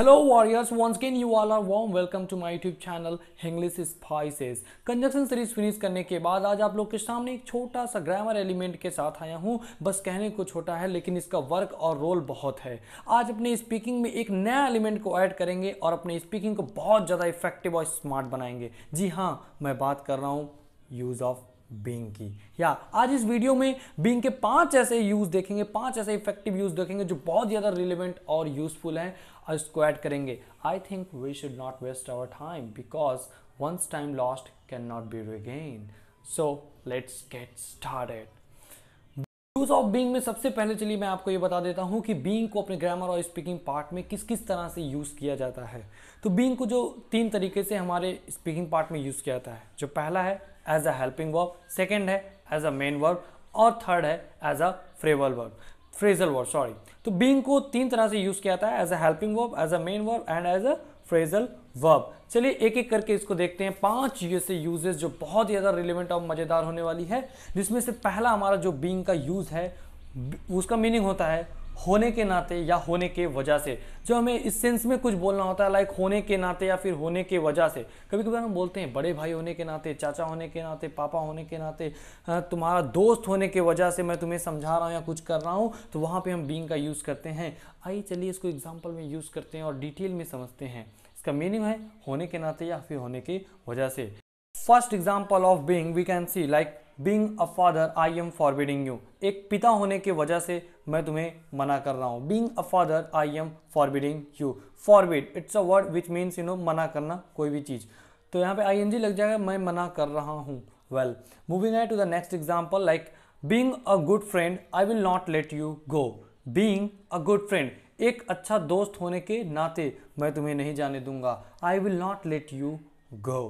Hello warriors once again you all are warm welcome to my YouTube channel Hinglish spices conjunction series finish करने के बाद आज आप लोग के सामने एक छोटा सा ग्रामर एलिमेंट के साथ आया हूँ बस कहने को छोटा है लेकिन इसका वर्क और रोल बहुत है आज अपने स्पीकिंग में एक नया एलिमेंट को ऐड करेंगे और अपने स्पीकिंग को बहुत ज़्यादा इफेक्टिव और स्मार्ट बनाएंगे जी हाँ मैं बात कर रहा हूँ यूज़ ऑफ बींग की या आज इस वीडियो में बींग के पांच ऐसे यूज देखेंगे पांच ऐसे इफेक्टिव यूज देखेंगे जो बहुत ज़्यादा रिलेवेंट और यूजफुल हैं और इसको ऐड करेंगे I think we should not waste our time because once lost can not be regain so let's get start at use of being में सबसे पहले चलिए मैं आपको ये बता देता हूँ कि बींग को अपने ग्रामर और स्पीकिंग पार्ट में किस किस तरह से यूज़ किया जाता है तो बींग को जो तीन तरीके से हमारे स्पीकिंग पार्ट में यूज़ किया जाता है जो पहला है as a helping verb second है एज अ मेन वर्ब और थर्ड है as a phrasal verb phrasal verb sorry तो बींग को तीन तरह से यूज़ किया जाता है as a helping verb as a main verb and as a phrasal verb चलिए एक एक करके इसको देखते हैं पांच ये से यूजेस जो बहुत ही ज़्यादा रिलेवेंट और मज़ेदार होने वाली है जिसमें से पहला हमारा जो बींग का यूज़ है उसका मीनिंग होता है होने के नाते या होने के वजह से जो हमें इस सेंस में कुछ बोलना होता है लाइक होने के नाते या फिर होने के वजह से कभी कभी हम बोलते हैं बड़े भाई होने के नाते चाचा होने के नाते पापा होने के नाते तुम्हारा दोस्त होने के वजह से मैं तुम्हें समझा रहा हूँ या कुछ कर रहा हूँ तो वहाँ पर हम बींग का यूज़ करते हैं आइए चलिए इसको एग्जाम्पल में यूज़ करते हैं और डिटेल में समझते हैं इसका मीनिंग है होने के नाते या फिर होने की वजह से first example of being we can see like being a father I am forbidding you एक पिता होने की वजह से मैं तुम्हें मना कर रहा हूँ being a father I am forbidding you forbid it's a word which means you know मना करना कोई भी चीज़ तो यहाँ पे आई एन जी लग जाएगा मैं मना कर रहा हूँ well moving I to the next example like being a good friend I will not let you go being a good friend एक अच्छा दोस्त होने के नाते मैं तुम्हें नहीं जाने दूंगा I will not let you go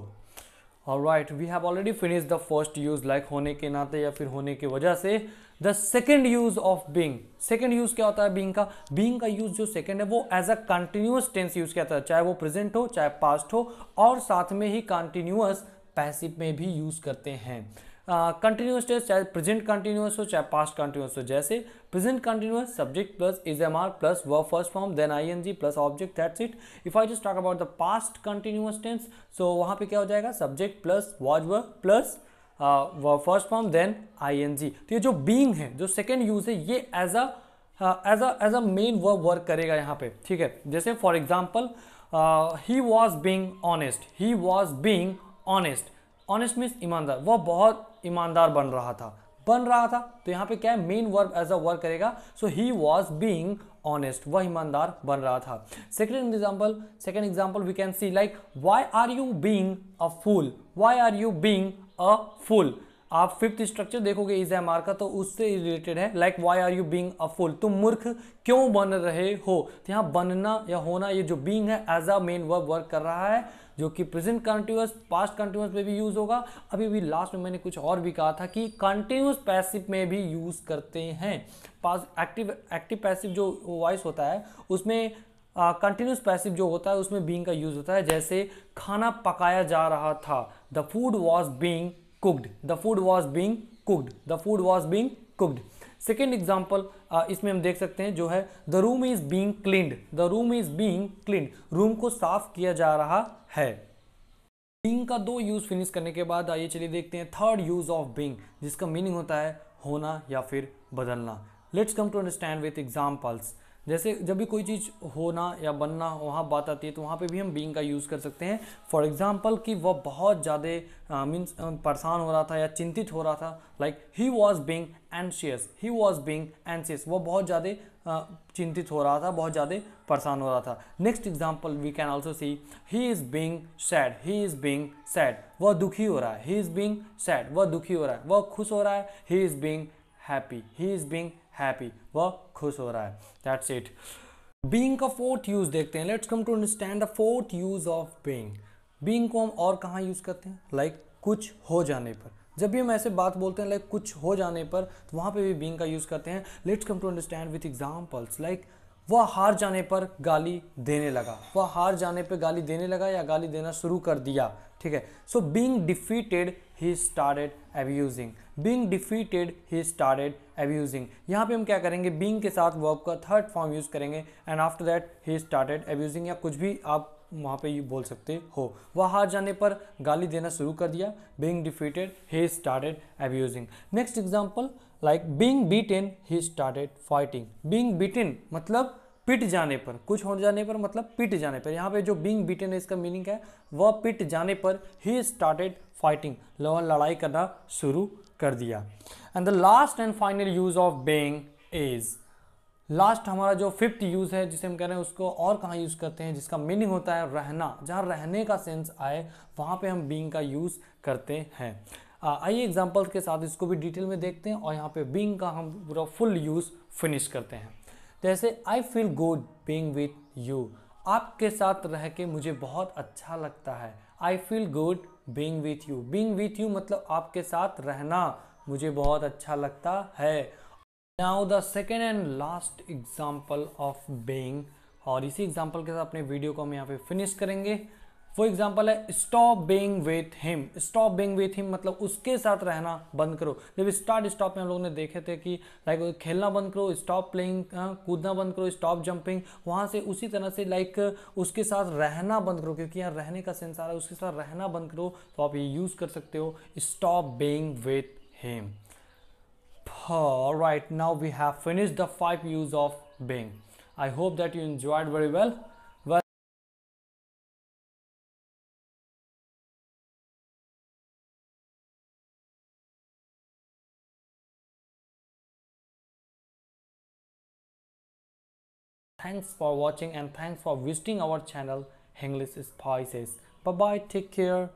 और right we have already finish the first use like होने के नाते या फिर होने की वजह से the second use of being second use क्या होता है बींग का बींग का यूज़ जो सेकेंड है वो as a continuous tense use किया जाता है चाहे वो प्रेजेंट हो चाहे पास्ट हो और साथ में ही कंटिन्यूस पैसिव में भी यूज़ करते हैं कंटिन्यूस टेस्ट चाहे प्रेजेंट कंटिन्यूस हो चाहे पास्ट कंटिन्यूस हो जैसे present continuous subject plus is am are plus V first form then I N G plus object that's it if I just talk about the past continuous tense so वहाँ पे क्या हो जाएगा subject plus was verb plus first form then I N G तो ये जो being है जो सेकेंड यूज है ये as a as a as a main verb work करेगा यहाँ पे ठीक है जैसे for example he was being honest he was being honest honest means ईमानदार वह बहुत ईमानदार बन रहा था बन रहा था तो यहाँ पे क्या है main verb as a work करेगा so he was being honest वह ईमानदार बन रहा था second example second example we can see like why are you being a fool why are you being a fool आप फिफ्थ स्ट्रक्चर देखोगे is am are का तो उससे रिलेटेड है like why are you being a fool तुम मूर्ख क्यों बन रहे हो तो यहाँ बनना या होना ये जो बींग है as a main verb work कर रहा है जो कि प्रेजेंट कंटिन्यूस पास्ट कंटिन्यूस में भी यूज़ होगा अभी भी लास्ट में मैंने कुछ और भी कहा था कि कंटिन्यूस पैसिव में भी यूज़ करते हैं पास एक्टिव एक्टिव पैसिव जो वॉइस होता है उसमें कंटिन्यूस uh, पैसिव जो होता है उसमें बींग का यूज़ होता है जैसे खाना पकाया जा रहा था the food was being cooked the food was being cooked the food was being cooked second example uh, इसमें हम देख सकते हैं जो है the room is being cleaned the room is being cleaned room को साफ किया जा रहा है बींग का दो यूज फिनिश करने के बाद आइए चलिए देखते हैं थर्ड यूज ऑफ बींग जिसका मीनिंग होता है होना या फिर बदलना let's come to understand with examples जैसे जब भी कोई चीज़ होना या बनना वहाँ बात आती है तो वहाँ पे भी हम बींग का यूज़ कर सकते हैं फॉर एग्ज़ाम्पल कि वह बहुत ज़्यादा मीन्स परेशान हो रहा था या चिंतित हो रहा था like he was being anxious he was being anxious वह बहुत ज़्यादा चिंतित हो रहा था बहुत ज़्यादा परेशान हो रहा था next example we can also see he is being sad he is being sad वह दुखी हो रहा है ही इज़ बींग सैड वह दुखी हो रहा है वह खुश हो रहा है he is being happy he is being happy वह खुश हो रहा है दैट्स इट बींग का फोर्थ यूज देखते हैं let's come to understand the fourth use of being being को हम और कहाँ यूज करते हैं लाइक like, कुछ हो जाने पर जब भी हम ऐसे बात बोलते हैं लाइक like, कुछ हो जाने पर तो वहाँ पे भी बींग का यूज़ करते हैं let's come to understand with examples like वह हार जाने पर गाली देने लगा वह हार जाने पर गाली देने लगा या गाली देना शुरू कर दिया ठीक है so being defeated he started abusing being defeated he started abusing यहाँ पे हम क्या करेंगे बींग के साथ वर्ब का थर्ड फॉर्म यूज़ करेंगे and after that he started abusing या कुछ भी आप वहाँ पे बोल सकते हो वह हार जाने पर गाली देना शुरू कर दिया being defeated he started abusing next example like being beaten he started fighting being in मतलब पिट जाने पर कुछ हो जाने पर मतलब पिट जाने पर यहाँ पे जो बींग बीटेन है इसका मीनिंग है वह पिट जाने पर ही स्टार्टेड फाइटिंग लवन लड़ाई करना शुरू कर दिया and the last and final use of being is last हमारा जो फिफ्थ यूज़ है जिसे हम कह रहे हैं उसको और कहाँ यूज़ करते हैं जिसका मीनिंग होता है रहना जहाँ रहने का सेंस आए वहाँ पे हम बींग का यूज़ करते हैं आइए एग्जाम्पल के साथ इसको भी डिटेल में देखते हैं और यहाँ पे बींग का हम पूरा फुल यूज़ फिनिश करते हैं जैसे I feel good being with you आपके साथ रह के मुझे बहुत अच्छा लगता है I feel good being with you being with you मतलब आपके साथ रहना मुझे बहुत अच्छा लगता है now the second and last example of being और इसी एग्जाम्पल के साथ अपने वीडियो को हम यहाँ पे फिनिश करेंगे वो एग्जाम्पल है stop being with him stop being with him मतलब उसके साथ रहना बंद करो जब स्टार्ट स्टॉप में हम लोगों ने देखे थे कि लाइक खेलना बंद करो स्टॉप प्लेइंग हाँ, कूदना बंद करो स्टॉप जंपिंग वहाँ से उसी तरह से लाइक उसके साथ रहना बंद करो क्योंकि यहाँ रहने का रहा है उसके साथ रहना बंद करो तो आप ये यूज़ कर सकते हो stop being with him all right now we have finished the five use of being. i hope that you enjoyed very well well thanks for watching and thanks for visiting our channel english spices bye bye take care